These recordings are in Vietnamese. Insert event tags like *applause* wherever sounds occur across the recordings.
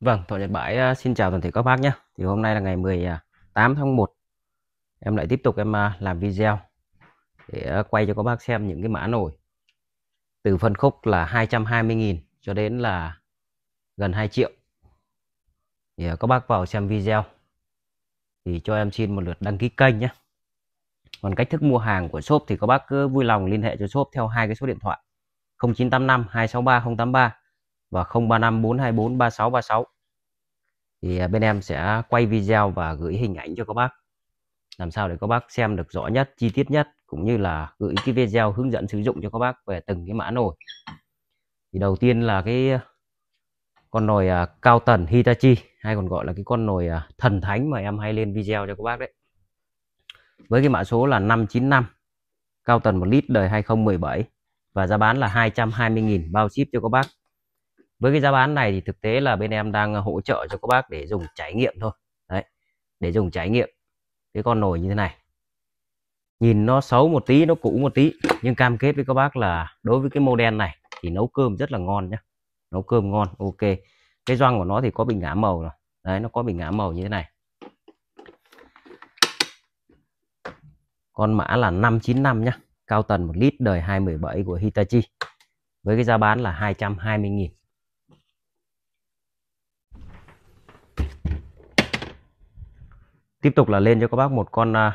Vâng, Thọ Nhật Bãi à, xin chào toàn thể các bác nhé. Thì hôm nay là ngày 18 à, tháng 1. Em lại tiếp tục em à, làm video để quay cho các bác xem những cái mã nổi từ phân khúc là 220.000 cho đến là gần 2 triệu. Thì các bác vào xem video thì cho em xin một lượt đăng ký kênh nhé. Còn cách thức mua hàng của shop thì các bác cứ vui lòng liên hệ cho shop theo hai cái số điện thoại 0985 263 083 và 035 424 3636 thì à, bên em sẽ quay video và gửi hình ảnh cho các bác làm sao để các bác xem được rõ nhất chi tiết nhất cũng như là gửi cái video hướng dẫn sử dụng cho các bác về từng cái mã nồi thì đầu tiên là cái con nồi à, cao tần Hitachi hay còn gọi là cái con nồi à, thần thánh mà em hay lên video cho các bác đấy với cái mã số là 595 cao tần 1 lít đời 2017 và giá bán là 220.000 bao ship cho các bác với cái giá bán này thì thực tế là bên em đang ờ, hỗ trợ cho các bác để dùng trải nghiệm thôi đấy để dùng trải nghiệm cái con nồi như thế này nhìn nó xấu một tí nó cũ một tí nhưng cam kết với các bác là đối với cái model này thì nấu cơm rất là ngon nhá nấu cơm ngon ok cái răng của nó thì có bình ngã màu rồi đấy nó có bình ngã màu như thế này con mã là 595 nhá cao tần một lít đời 217 của Hitachi với cái giá bán là 220.000 tiếp tục là lên cho các bác một con uh,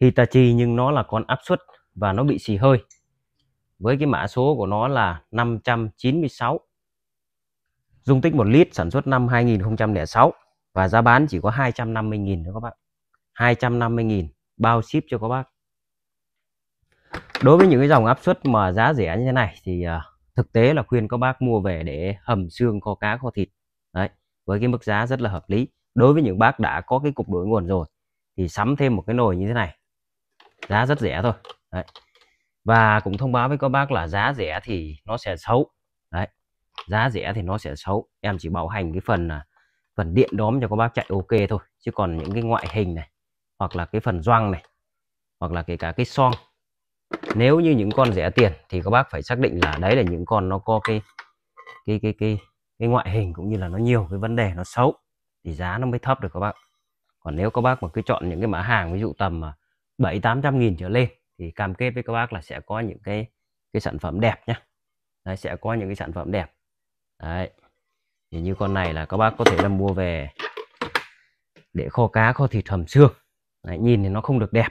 Hitachi nhưng nó là con áp suất và nó bị xì hơi với cái mã số của nó là 596 dung tích 1 lít sản xuất năm 2006 và giá bán chỉ có 250.000 thôi các bác 250.000 bao ship cho các bác đối với những cái dòng áp suất mà giá rẻ như thế này thì uh, thực tế là khuyên các bác mua về để hầm xương kho cá kho thịt đấy với cái mức giá rất là hợp lý đối với những bác đã có cái cục đối nguồn rồi thì sắm thêm một cái nồi như thế này giá rất rẻ thôi đấy. và cũng thông báo với các bác là giá rẻ thì nó sẽ xấu đấy giá rẻ thì nó sẽ xấu em chỉ bảo hành cái phần à, phần điện đóm cho các bác chạy ok thôi chứ còn những cái ngoại hình này hoặc là cái phần doang này hoặc là kể cả cái son nếu như những con rẻ tiền thì các bác phải xác định là đấy là những con nó có cái cái cái cái cái ngoại hình cũng như là nó nhiều cái vấn đề nó xấu thì giá nó mới thấp được các bác còn nếu các bác mà cứ chọn những cái mã hàng ví dụ tầm à, bảy tám trăm nghìn trở lên thì cam kết với các bác là sẽ có những cái cái sản phẩm đẹp nhá đấy, sẽ có những cái sản phẩm đẹp đấy thì như con này là các bác có thể là mua về để kho cá kho thịt hầm xương đấy, nhìn thì nó không được đẹp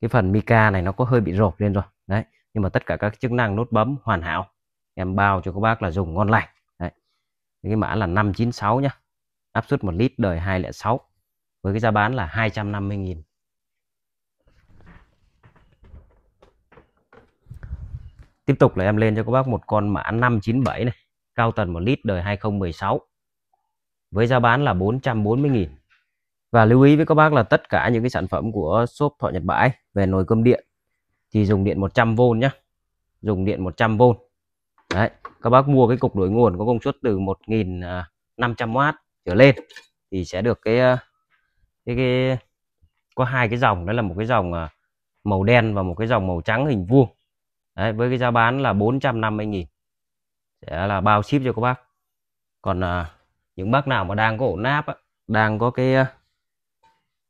cái phần mica này nó có hơi bị rộp lên rồi đấy nhưng mà tất cả các chức năng nốt bấm hoàn hảo em bao cho các bác là dùng ngon lành đấy cái mã là 596 nhá áp suất 1 lít đời 206 với cái giá bán là 250.000 Tiếp tục là em lên cho các bác một con mã 597 này, cao tần 1 lít đời 2016 với giá bán là 440.000. Và lưu ý với các bác là tất cả những cái sản phẩm của shop Thọ Nhật Bãi về nồi cơm điện thì dùng điện 100V nhé. Dùng điện 100V. Đấy, các bác mua cái cục đổi nguồn có công suất từ 1.500W trở lên thì sẽ được cái ờ, cái, cái có hai cái dòng đó là một cái dòng ờ, màu đen và một cái dòng màu trắng hình vuông Đấy, với cái giá bán là 450.000 sẽ là bao ship cho các bác còn à, những bác nào mà đang có ổn áp á, đang có cái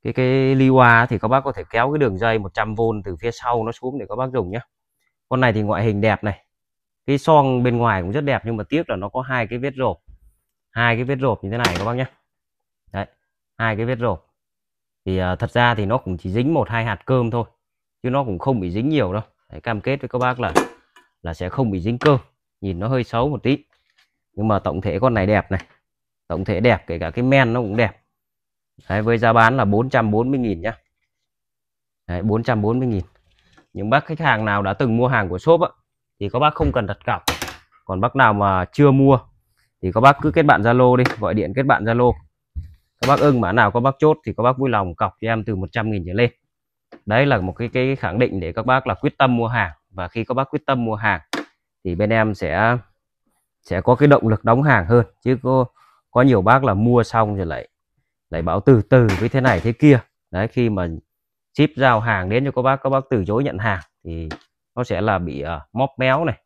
cái cái ly hoa thì các bác có thể kéo cái đường dây 100V từ phía sau nó xuống để các bác dùng nhé con này thì ngoại hình đẹp này cái son bên ngoài cũng rất đẹp nhưng mà tiếc là nó có hai cái vết rộp hai cái vết rộp như thế này các bác nhé đấy hai cái vết rộp thì uh, thật ra thì nó cũng chỉ dính một hai hạt cơm thôi chứ nó cũng không bị dính nhiều đâu đấy, cam kết với các bác là là sẽ không bị dính cơm nhìn nó hơi xấu một tí nhưng mà tổng thể con này đẹp này tổng thể đẹp kể cả cái men nó cũng đẹp đấy, với giá bán là 440.000 nhá đấy, 440.000 những bác khách hàng nào đã từng mua hàng của shop á, thì các bác không cần đặt cọc còn bác nào mà chưa mua thì các bác cứ kết bạn Zalo đi gọi điện kết bạn Zalo các bác ưng mã nào các bác chốt thì các bác vui lòng cọc cho em từ 100.000 trở lên đấy là một cái cái khẳng định để các bác là quyết tâm mua hàng và khi các bác quyết tâm mua hàng thì bên em sẽ sẽ có cái động lực đóng hàng hơn chứ có có nhiều bác là mua xong rồi lại lại bảo từ từ với thế này thế kia đấy khi mà ship giao hàng đến cho các bác các bác từ chối nhận hàng thì nó sẽ là bị uh, móp méo này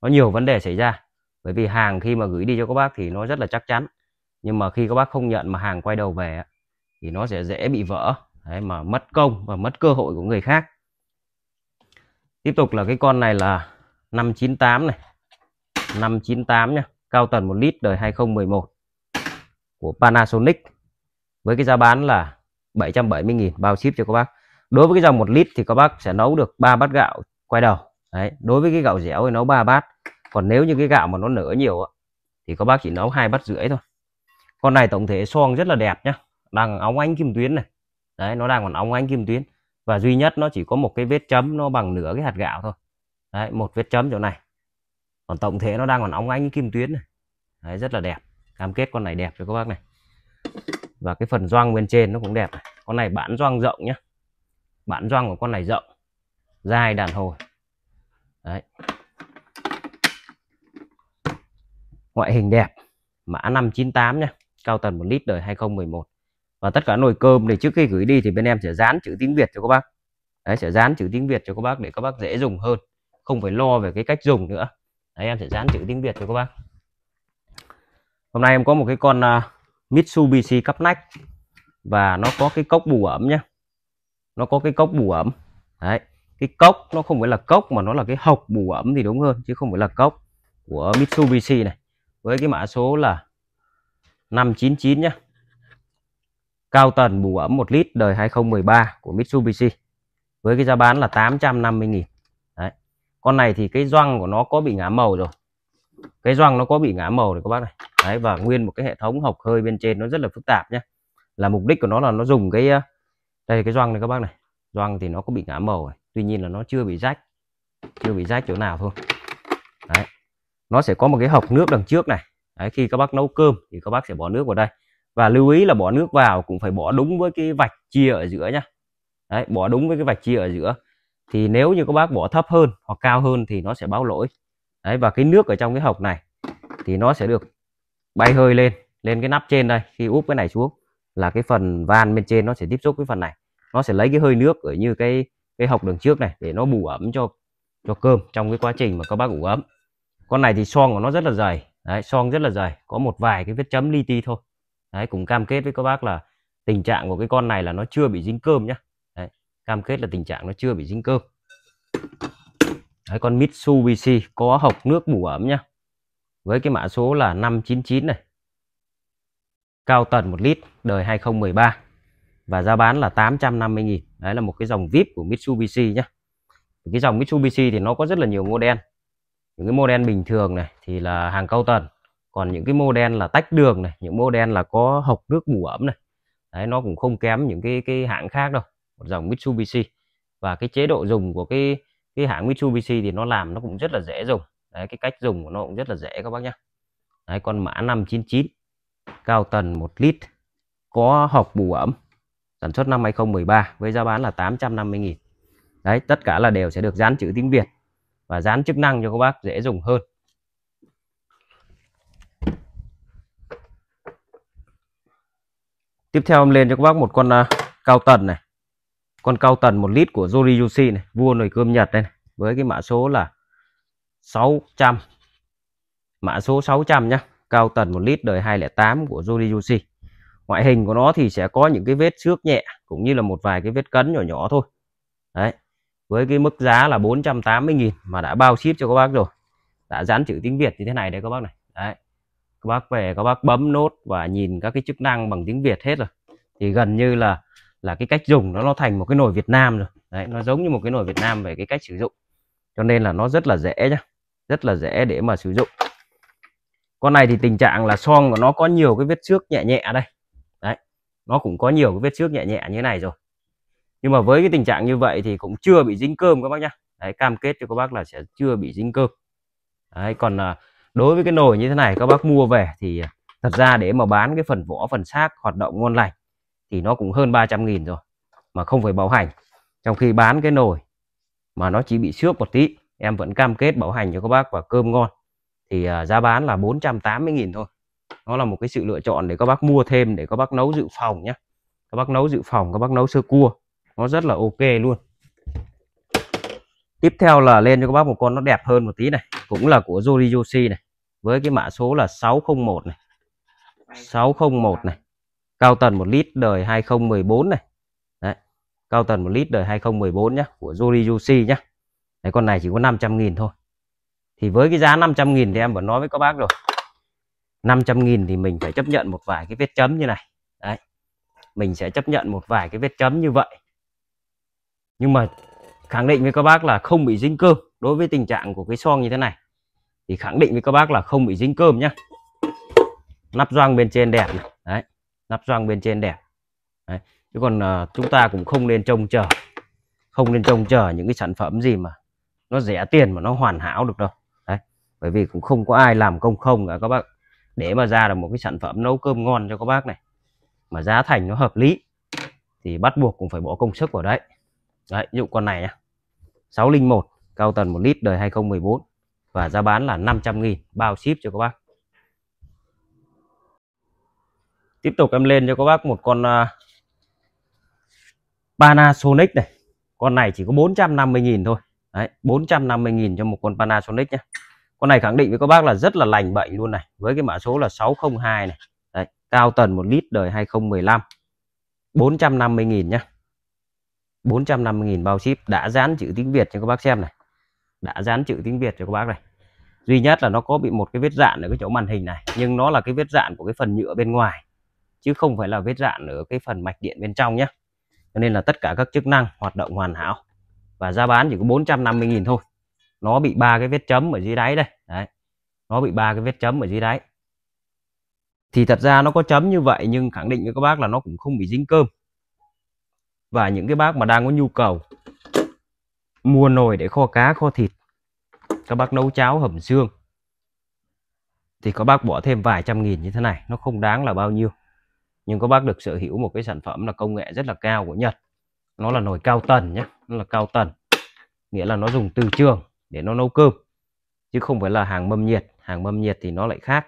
có nhiều vấn đề xảy ra bởi vì hàng khi mà gửi đi cho các bác thì nó rất là chắc chắn nhưng mà khi các bác không nhận mà hàng quay đầu về thì nó sẽ dễ bị vỡ đấy, mà mất công và mất cơ hội của người khác tiếp tục là cái con này là 598 này 598 nhá cao tần 1 lít đời 2011 của Panasonic với cái giá bán là 770.000 bao ship cho các bác đối với cái dòng 1 lít thì các bác sẽ nấu được 3 bát gạo quay đầu đấy đối với cái gạo dẻo thì nấu 3 bát còn nếu như cái gạo mà nó nở nhiều thì các bác chỉ nấu hai bát rưỡi thôi con này tổng thể son rất là đẹp nhá đang óng ánh kim tuyến này đấy nó đang còn óng ánh kim tuyến và duy nhất nó chỉ có một cái vết chấm nó bằng nửa cái hạt gạo thôi đấy một vết chấm chỗ này còn tổng thể nó đang còn óng ánh kim tuyến này đấy rất là đẹp cam kết con này đẹp cho các bác này và cái phần doang bên trên nó cũng đẹp này. con này bản doang rộng nhá bản doang của con này rộng dài đàn hồi đấy ngoại hình đẹp mã 598 nha cao tần 1 lít đời 2011 và tất cả nồi cơm này trước khi gửi đi thì bên em sẽ dán chữ tiếng Việt cho các bác đấy sẽ dán chữ tiếng Việt cho các bác để các bác dễ dùng hơn không phải lo về cái cách dùng nữa đấy em sẽ dán chữ tiếng Việt cho các bác hôm nay em có một cái con à, Mitsubishi cắp nách và nó có cái cốc bù ẩm nhá nó có cái cốc bù ẩm đấy cái cốc nó không phải là cốc mà nó là cái hộc bù ẩm thì đúng hơn chứ không phải là cốc của Mitsubishi này với cái mã số là 599 nhé cao tần bù ẩm 1 lít đời 2013 của Mitsubishi với cái giá bán là 850.000 đấy con này thì cái doăng của nó có bị ngã màu rồi cái doăng nó có bị ngã màu rồi các bác này đấy và nguyên một cái hệ thống hộc hơi bên trên nó rất là phức tạp nhé là mục đích của nó là nó dùng cái đây cái doăng này các bác này doăng thì nó có bị ngã màu rồi. tuy nhiên là nó chưa bị rách chưa bị rách chỗ nào thôi đấy nó sẽ có một cái hộc nước đằng trước này Đấy, khi các bác nấu cơm thì các bác sẽ bỏ nước vào đây và lưu ý là bỏ nước vào cũng phải bỏ đúng với cái vạch chia ở giữa nhá Đấy, bỏ đúng với cái vạch chia ở giữa thì nếu như các bác bỏ thấp hơn hoặc cao hơn thì nó sẽ báo lỗi Đấy, và cái nước ở trong cái hộc này thì nó sẽ được bay hơi lên lên cái nắp trên đây khi úp cái này xuống là cái phần van bên trên nó sẽ tiếp xúc với phần này nó sẽ lấy cái hơi nước ở như cái cái hộc đường trước này để nó bù ẩm cho cho cơm trong cái quá trình mà các bác ủ ấm con này thì son của nó rất là dày đấy son rất là dày có một vài cái vết chấm li ti thôi đấy cũng cam kết với các bác là tình trạng của cái con này là nó chưa bị dính cơm nhá đấy, cam kết là tình trạng nó chưa bị dính cơm đấy con Mitsubishi có hộc nước bù ẩm nhá với cái mã số là 599 này cao tần 1 lít đời 2013 và giá bán là 850.000 đấy là một cái dòng VIP của Mitsubishi nhá cái dòng Mitsubishi thì nó có rất là nhiều model những cái model bình thường này thì là hàng cao tần còn những cái model là tách đường này những model là có hộc nước bù ẩm này đấy nó cũng không kém những cái cái hãng khác đâu một dòng Mitsubishi và cái chế độ dùng của cái cái hãng Mitsubishi thì nó làm nó cũng rất là dễ dùng đấy cái cách dùng của nó cũng rất là dễ các bác nhá đấy con mã 599 cao tần 1 lít có hộc bù ẩm sản xuất năm 2013 với giá bán là 850.000 đấy tất cả là đều sẽ được dán chữ tiếng Việt và dán chức năng cho các bác dễ dùng hơn tiếp theo em lên cho các bác một con uh, cao tần này con cao tần một lít của Yoriyushi này vua nồi cơm Nhật đây này với cái mã số là 600 mã số 600 nhá cao tần một lít đời 208 của Yoriyushi ngoại hình của nó thì sẽ có những cái vết xước nhẹ cũng như là một vài cái vết cấn nhỏ nhỏ thôi đấy với cái mức giá là 480.000 mà đã bao ship cho các bác rồi đã dán chữ tiếng Việt như thế này đấy các bác này đấy các bác về các bác bấm nốt và nhìn các cái chức năng bằng tiếng Việt hết rồi thì gần như là là cái cách dùng nó nó thành một cái nồi Việt Nam rồi đấy nó giống như một cái nồi Việt Nam về cái cách sử dụng cho nên là nó rất là dễ nhá rất là dễ để mà sử dụng con này thì tình trạng là son của nó có nhiều cái vết xước nhẹ nhẹ đây đấy nó cũng có nhiều cái vết xước nhẹ nhẹ như thế này rồi nhưng mà với cái tình trạng như vậy thì cũng chưa bị dính cơm các bác nhá đấy, cam kết cho các bác là sẽ chưa bị dính cơm đấy, còn à, đối với cái nồi như thế này các bác mua về thì à, thật ra để mà bán cái phần vỏ phần xác hoạt động ngon lành thì nó cũng hơn 300 nghìn rồi mà không phải bảo hành trong khi bán cái nồi mà nó chỉ bị xước một tí em vẫn cam kết bảo hành cho các bác và cơm ngon thì à, giá bán là 480.000 thôi nó là một cái sự lựa chọn để các bác mua thêm để các bác nấu dự phòng nhé các bác nấu dự phòng các bác nấu sơ cua nó rất là ok luôn tiếp theo là lên cho các bác một con nó đẹp hơn một tí này cũng là của Jori Yoshi này với cái mã số là 601 này 601 này cao tần 1 lít đời 2014 này Đấy. cao tần 1 lít đời 2014 nhá của Jori Yoshi nhá Đấy, con này chỉ có 500.000 thôi thì với cái giá 500.000 thì em vẫn nói với các bác rồi 500.000 thì mình phải chấp nhận một vài cái vết chấm như này đấy mình sẽ chấp nhận một vài cái vết chấm như vậy nhưng mà khẳng định với các bác là không bị dính cơm đối với tình trạng của cái xoong như thế này thì khẳng định với các bác là không bị dính cơm nhá nắp doang bên trên đẹp này. đấy nắp doang bên trên đẹp đấy. chứ còn uh, chúng ta cũng không nên trông chờ không nên trông chờ những cái sản phẩm gì mà nó rẻ tiền mà nó hoàn hảo được đâu đấy bởi vì cũng không có ai làm công không cả các bác để mà ra được một cái sản phẩm nấu cơm ngon cho các bác này mà giá thành nó hợp lý thì bắt buộc cũng phải bỏ công sức vào đấy Đấy, ví dụ con này nhá. 601 cao tần 1 lít đời 2014 và giá bán là 500 000 bao ship cho các bác. Tiếp tục em lên cho các bác một con uh, Panasonic này. Con này chỉ có 450 000 thôi. Đấy, 450 000 cho một con Panasonic nhá. Con này khẳng định với các bác là rất là lành bệnh luôn này, với cái mã số là 602 này. Đấy, cao tần 1 lít đời 2015. 450 000 nhá. 450.000 bao ship đã dán chữ tiếng Việt cho các bác xem này đã dán chữ tiếng Việt cho các bác này duy nhất là nó có bị một cái vết dạn ở cái chỗ màn hình này nhưng nó là cái vết dạn của cái phần nhựa bên ngoài chứ không phải là vết dạn ở cái phần mạch điện bên trong nhé cho nên là tất cả các chức năng hoạt động hoàn hảo và giá bán chỉ có 450.000 thôi nó bị ba cái vết chấm ở dưới đáy đây đấy nó bị ba cái vết chấm ở dưới đáy thì thật ra nó có chấm như vậy nhưng khẳng định với các bác là nó cũng không bị dính cơm và những cái bác mà đang có nhu cầu mua nồi để kho cá kho thịt các bác nấu cháo hầm xương thì các bác bỏ thêm vài trăm nghìn như thế này nó không đáng là bao nhiêu nhưng các bác được sở hữu một cái sản phẩm là công nghệ rất là cao của Nhật nó là nồi cao tần nhé nó là cao tần nghĩa là nó dùng từ trường để nó nấu cơm chứ không phải là hàng mâm nhiệt hàng mâm nhiệt thì nó lại khác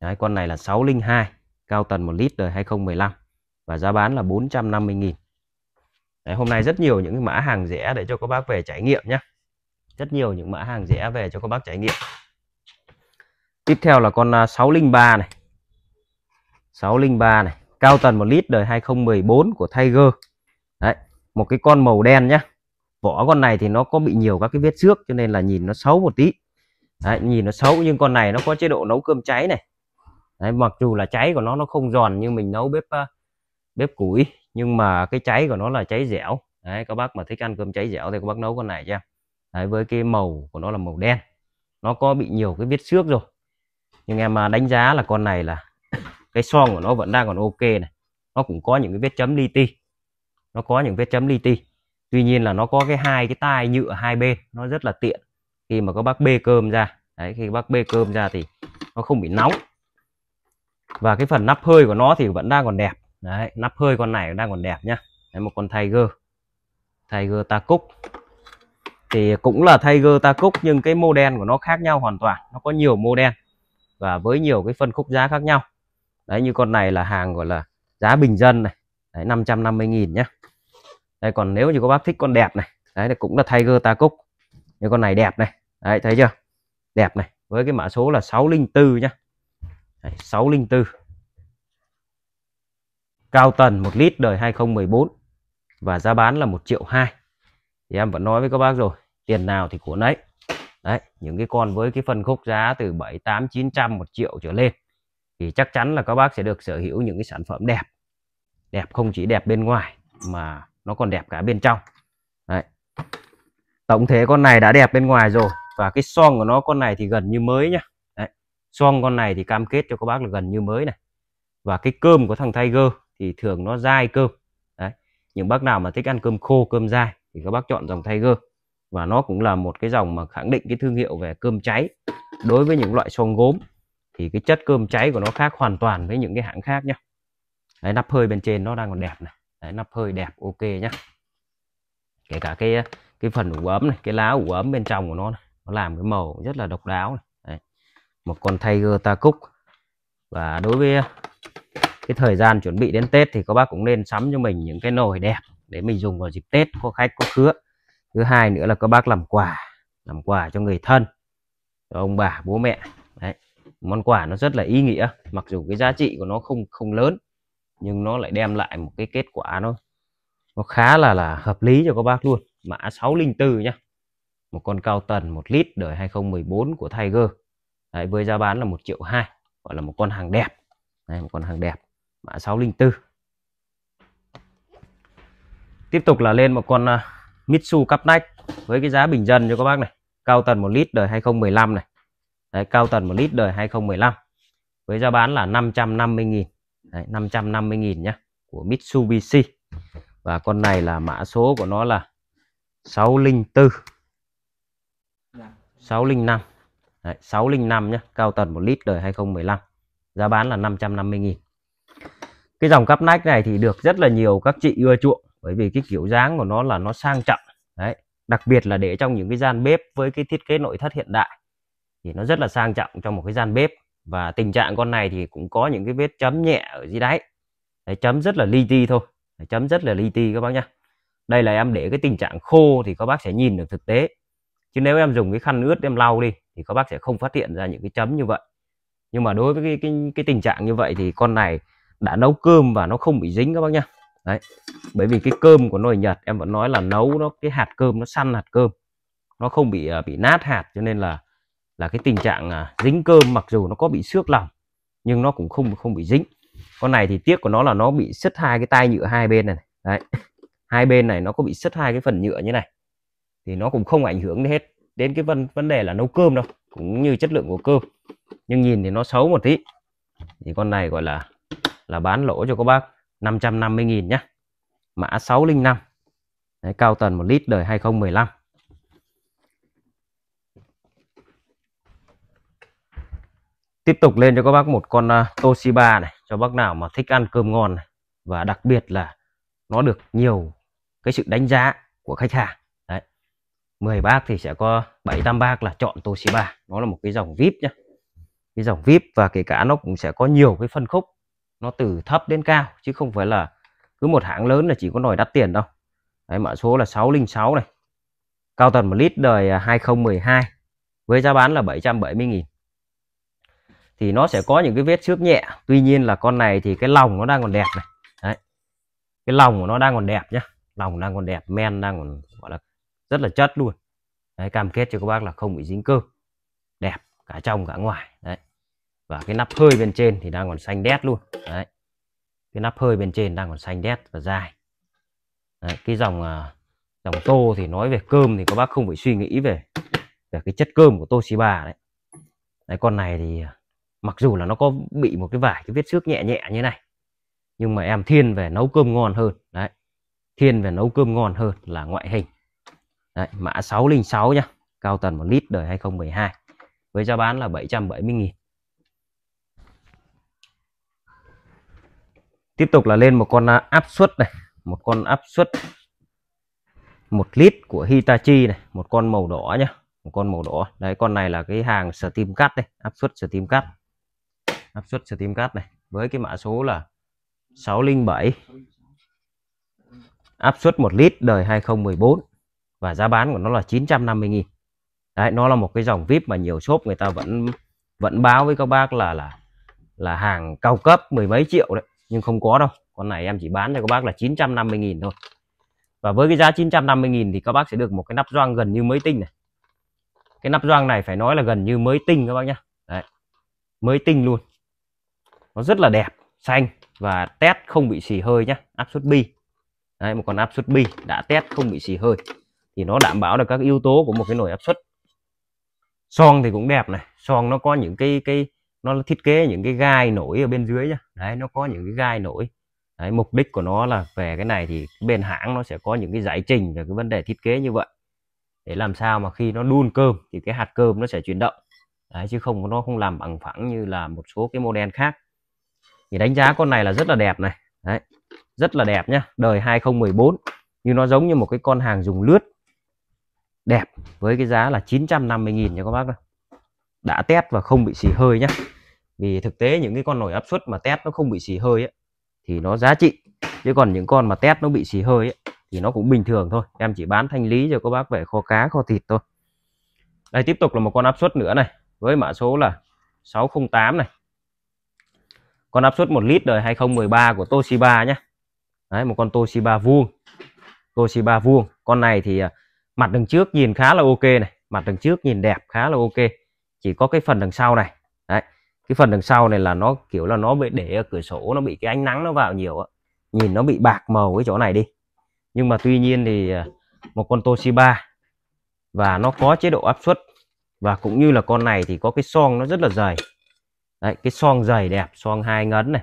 Đấy, con này là 602 cao tần 1 lít đời 2015 và giá bán là 450 nghìn Đấy, hôm nay rất nhiều những mã hàng rẻ để cho các bác về trải nghiệm nhé rất nhiều những mã hàng rẻ về cho các bác trải nghiệm tiếp theo là con 603 à, này 603 này cao tần 1 lít đời 2014 của Tiger đấy một cái con màu đen nhá vỏ con này thì nó có bị nhiều các cái vết xước cho nên là nhìn nó xấu một tí đấy, nhìn nó xấu nhưng con này nó có chế độ nấu cơm cháy này đấy, mặc dù là cháy của nó nó không giòn như mình nấu bếp à, bếp củi nhưng mà cái cháy của nó là cháy dẻo đấy các bác mà thích ăn cơm cháy dẻo thì các bác nấu con này cho đấy với cái màu của nó là màu đen nó có bị nhiều cái vết xước rồi nhưng em à, đánh giá là con này là *coughs* cái son của nó vẫn đang còn ok này nó cũng có những cái vết chấm li ti nó có những vết chấm li ti tuy nhiên là nó có cái hai cái tai nhựa hai bên nó rất là tiện khi mà các bác bê cơm ra đấy khi bác bê cơm ra thì nó không bị nóng và cái phần nắp hơi của nó thì vẫn đang còn đẹp đấy nắp hơi con này đang còn đẹp nhá đấy, một con Tiger Tiger ta cúc thì cũng là Tiger ta cúc nhưng cái model của nó khác nhau hoàn toàn nó có nhiều model và với nhiều cái phân khúc giá khác nhau đấy như con này là hàng gọi là giá bình dân này đấy, 550.000 nhá đây còn nếu như các bác thích con đẹp này đấy thì cũng là Tiger ta cúc như con này đẹp này đấy thấy chưa đẹp này với cái mã số là 604 nhá đấy, 604 cao tần 1 lít đời 2014 và giá bán là 1 triệu 2 thì em vẫn nói với các bác rồi tiền nào thì của nấy đấy những cái con với cái phân khúc giá từ 7 8 900 1 triệu trở lên thì chắc chắn là các bác sẽ được sở hữu những cái sản phẩm đẹp đẹp không chỉ đẹp bên ngoài mà nó còn đẹp cả bên trong đấy tổng thể con này đã đẹp bên ngoài rồi và cái son của nó con này thì gần như mới nhá son con này thì cam kết cho các bác là gần như mới này và cái cơm của thằng Tiger thì thường nó dai cơm đấy những bác nào mà thích ăn cơm khô cơm dai thì các bác chọn dòng Tiger và nó cũng là một cái dòng mà khẳng định cái thương hiệu về cơm cháy đối với những loại xoong gốm thì cái chất cơm cháy của nó khác hoàn toàn với những cái hãng khác nhá đấy, nắp hơi bên trên nó đang còn đẹp này đấy, nắp hơi đẹp ok nhá kể cả cái cái phần ủ ấm này cái lá ủ ấm bên trong của nó này, nó làm cái màu rất là độc đáo này. Đấy. một con tiger ta cúc và đối với cái thời gian chuẩn bị đến Tết thì các bác cũng nên sắm cho mình những cái nồi đẹp để mình dùng vào dịp Tết có khách có khứa thứ hai nữa là các bác làm quà làm quà cho người thân cho ông bà bố mẹ đấy món quà nó rất là ý nghĩa mặc dù cái giá trị của nó không không lớn nhưng nó lại đem lại một cái kết quả nó nó khá là là hợp lý cho các bác luôn mã 604 nhá một con cao tần một lít đời 2014 của Tiger đấy, với giá bán là một triệu hai gọi là một con hàng đẹp đấy, một con hàng đẹp mã 604 tiếp tục là lên một con uh, Mitsu Cupneck với cái giá bình dân cho các bác này cao tần 1 lít đời 2015 này Đấy, cao tần 1 lít đời 2015 với giá bán là 550.000 550.000 nhá của Mitsubishi và con này là mã số của nó là 604 605 Đấy, 605 nhá cao tần 1 lít đời 2015 giá bán là 550.000 cái dòng cắp nách này thì được rất là nhiều các chị ưa chuộng bởi vì cái kiểu dáng của nó là nó sang trọng đấy đặc biệt là để trong những cái gian bếp với cái thiết kế nội thất hiện đại thì nó rất là sang trọng trong một cái gian bếp và tình trạng con này thì cũng có những cái vết chấm nhẹ ở dưới đáy đấy, chấm rất là li ti thôi đấy, chấm rất là li ti các bác nhá đây là em để cái tình trạng khô thì các bác sẽ nhìn được thực tế chứ nếu em dùng cái khăn ướt em lau đi thì các bác sẽ không phát hiện ra những cái chấm như vậy nhưng mà đối với cái cái, cái tình trạng như vậy thì con này đã nấu cơm và nó không bị dính các bác nhá đấy bởi vì cái cơm của nồi nhật em vẫn nói là nấu nó cái hạt cơm nó săn hạt cơm nó không bị à, bị nát hạt cho nên là là cái tình trạng à, dính cơm mặc dù nó có bị xước lòng nhưng nó cũng không không bị dính con này thì tiếc của nó là nó bị xứt hai cái tay nhựa hai bên này, đấy *laughs* hai bên này nó có bị xứt hai cái phần nhựa như này thì nó cũng không ảnh hưởng đến hết đến cái vấn vấn đề là nấu cơm đâu cũng như chất lượng của cơm nhưng nhìn thì nó xấu một tí thì con này gọi là là bán lỗ cho các bác 550.000 nhé mã 605 Đấy, cao tần 1 lít đời 2015 tiếp tục lên cho các bác một con uh, Toshiba này cho bác nào mà thích ăn cơm ngon này. và đặc biệt là nó được nhiều cái sự đánh giá của khách hàng đấy 10 bác thì sẽ có 7 tam bác là chọn Toshiba nó là một cái dòng VIP nhé cái dòng VIP và kể cả nó cũng sẽ có nhiều cái phân khúc nó từ thấp đến cao chứ không phải là cứ một hãng lớn là chỉ có nồi đắt tiền đâu Đấy, mã số là 606 này cao tần một lít đời 2012 à, với giá bán là 770.000 thì nó sẽ có những cái vết xước nhẹ tuy nhiên là con này thì cái lòng nó đang còn đẹp này Đấy. cái lòng của nó đang còn đẹp nhá lòng đang còn đẹp men đang còn gọi là rất là chất luôn Đấy, cam kết cho các bác là không bị dính cơ đẹp cả trong cả ngoài Đấy và cái nắp hơi bên trên thì đang còn xanh đét luôn đấy cái nắp hơi bên trên đang còn xanh đét và dài đấy, cái dòng à, dòng tô thì nói về cơm thì các bác không phải suy nghĩ về về cái chất cơm của Toshiba đấy đấy con này thì à, mặc dù là nó có bị một cái vải cái vết xước nhẹ nhẹ như này nhưng mà em thiên về nấu cơm ngon hơn đấy thiên về nấu cơm ngon hơn là ngoại hình đấy mã 606 nhá cao tần một lít đời 2012 với giá bán là 770 nghìn tiếp tục là lên một con à, áp suất này một con áp suất một lít của Hitachi này một con màu đỏ nhá một con màu đỏ đấy con này là cái hàng steam cắt đây áp suất steam cắt áp suất steam cắt này với cái mã số là 607 áp suất một lít đời 2014 và giá bán của nó là 950.000 đấy nó là một cái dòng VIP mà nhiều shop người ta vẫn vẫn báo với các bác là là là hàng cao cấp mười mấy triệu đấy nhưng không có đâu con này em chỉ bán cho các bác là 950.000 thôi và với cái giá 950.000 thì các bác sẽ được một cái nắp gioăng gần như mới tinh này cái nắp gioăng này phải nói là gần như mới tinh các bác nhá Đấy. mới tinh luôn nó rất là đẹp xanh và test không bị xì hơi nhá áp suất bi Đấy, một con áp suất bi đã test không bị xì hơi thì nó đảm bảo được các yếu tố của một cái nồi áp suất son thì cũng đẹp này son nó có những cái cái nó thiết kế những cái gai nổi ở bên dưới nhá đấy nó có những cái gai nổi đấy, mục đích của nó là về cái này thì bên hãng nó sẽ có những cái giải trình về cái vấn đề thiết kế như vậy để làm sao mà khi nó đun cơm thì cái hạt cơm nó sẽ chuyển động đấy, chứ không nó không làm bằng phẳng như là một số cái model khác thì đánh giá con này là rất là đẹp này đấy rất là đẹp nhá đời 2014 như nó giống như một cái con hàng dùng lướt đẹp với cái giá là 950.000 nha các bác ơi đã test và không bị xì hơi nhé vì thực tế những cái con nổi áp suất mà test nó không bị xì hơi ấy, thì nó giá trị chứ còn những con mà test nó bị xì hơi ấy, thì nó cũng bình thường thôi em chỉ bán thanh lý cho các bác về kho cá kho thịt thôi đây tiếp tục là một con áp suất nữa này với mã số là 608 này con áp suất 1 lít đời 2013 của Toshiba nhé Đấy, một con Toshiba vuông Toshiba vuông con này thì à, mặt đằng trước nhìn khá là ok này mặt đằng trước nhìn đẹp khá là ok chỉ có cái phần đằng sau này đấy cái phần đằng sau này là nó kiểu là nó bị để ở cửa sổ nó bị cái ánh nắng nó vào nhiều á nhìn nó bị bạc màu cái chỗ này đi nhưng mà tuy nhiên thì à, một con Toshiba và nó có chế độ áp suất và cũng như là con này thì có cái son nó rất là dày đấy cái son dày đẹp son hai ngấn này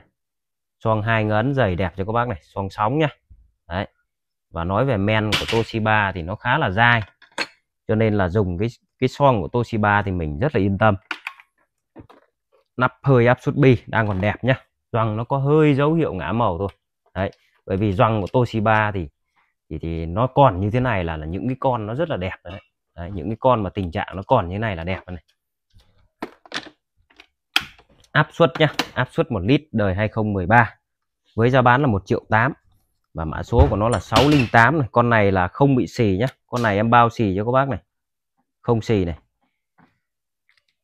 son hai ngấn dày đẹp cho các bác này son sóng nhá. đấy và nói về men của Toshiba thì nó khá là dai cho nên là dùng cái cái son của Toshiba thì mình rất là yên tâm nắp hơi áp suất bi đang còn đẹp nhá doăng nó có hơi dấu hiệu ngã màu thôi đấy bởi vì doăng của Toshiba thì thì, thì nó còn như thế này là, là những cái con nó rất là đẹp đấy. đấy những cái con mà tình trạng nó còn như thế này là đẹp này áp suất nhá áp suất một lít đời 2013 với giá bán là 1 triệu 8 và mã số của nó là 608 này con này là không bị xì nhá con này em bao xì cho các bác này không xì này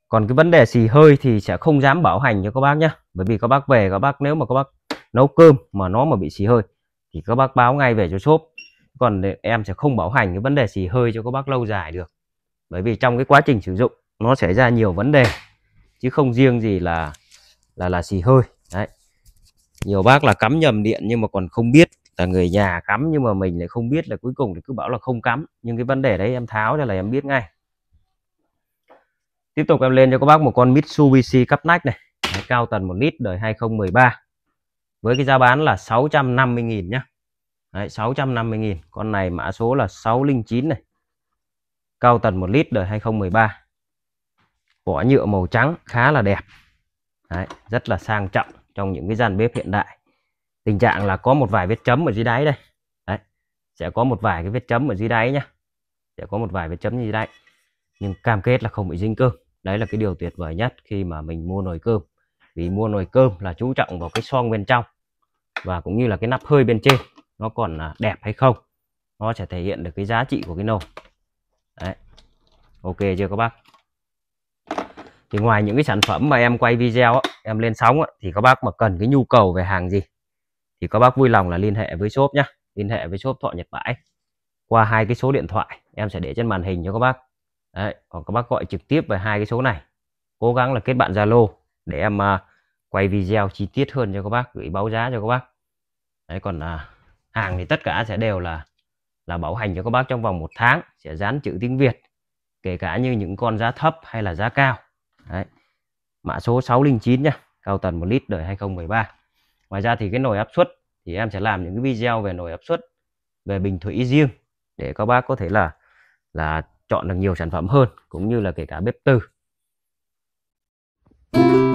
còn cái vấn đề xì hơi thì sẽ không dám bảo hành cho các bác nhé bởi vì các bác về các bác nếu mà các bác nấu cơm mà nó mà bị xì hơi thì các bác báo ngay về cho shop còn em sẽ không bảo hành cái vấn đề xì hơi cho các bác lâu dài được bởi vì trong cái quá trình sử dụng nó xảy ra nhiều vấn đề chứ không riêng gì là là là xì hơi đấy nhiều bác là cắm nhầm điện nhưng mà còn không biết là người nhà cắm nhưng mà mình lại không biết là cuối cùng thì cứ bảo là không cắm nhưng cái vấn đề đấy em tháo ra là em biết ngay Tiếp tục em lên cho các bác một con Mitsubishi Cup Nách này, Đấy, cao tần 1 lít đời 2013. Với cái giá bán là 650 000 nhá. 650 000 con này mã số là 609 này. Cao tần 1 lít đời 2013. Vỏ nhựa màu trắng khá là đẹp. Đấy, rất là sang trọng trong những cái gian bếp hiện đại. Tình trạng là có một vài vết chấm ở dưới đáy đây. Đấy, sẽ có một vài cái vết chấm ở dưới đáy nhá. Sẽ có một vài vết chấm như dưới đáy. Nhưng cam kết là không bị dinh cơm đấy là cái điều tuyệt vời nhất khi mà mình mua nồi cơm vì mua nồi cơm là chú trọng vào cái xoong bên trong và cũng như là cái nắp hơi bên trên nó còn à, đẹp hay không nó sẽ thể hiện được cái giá trị của cái nồi đấy ok chưa các bác thì ngoài những cái sản phẩm mà em quay video em lên sóng thì các bác mà cần cái nhu cầu về hàng gì thì các bác vui lòng là liên hệ với shop nhé liên hệ với shop thọ nhật bãi qua hai cái số điện thoại em sẽ để trên màn hình cho các bác Đấy, còn các bác gọi trực tiếp về hai cái số này. Cố gắng là kết bạn Zalo để em uh, quay video chi tiết hơn cho các bác, gửi báo giá cho các bác. Đấy còn uh, hàng thì tất cả sẽ đều là là bảo hành cho các bác trong vòng một tháng sẽ dán chữ tiếng Việt kể cả như những con giá thấp hay là giá cao Đấy. mã số 609 nhá cao tần 1 lít đời 2013 ngoài ra thì cái nồi áp suất thì em sẽ làm những cái video về nồi áp suất về bình thủy riêng để các bác có thể là là chọn được nhiều sản phẩm hơn cũng như là kể cả bếp từ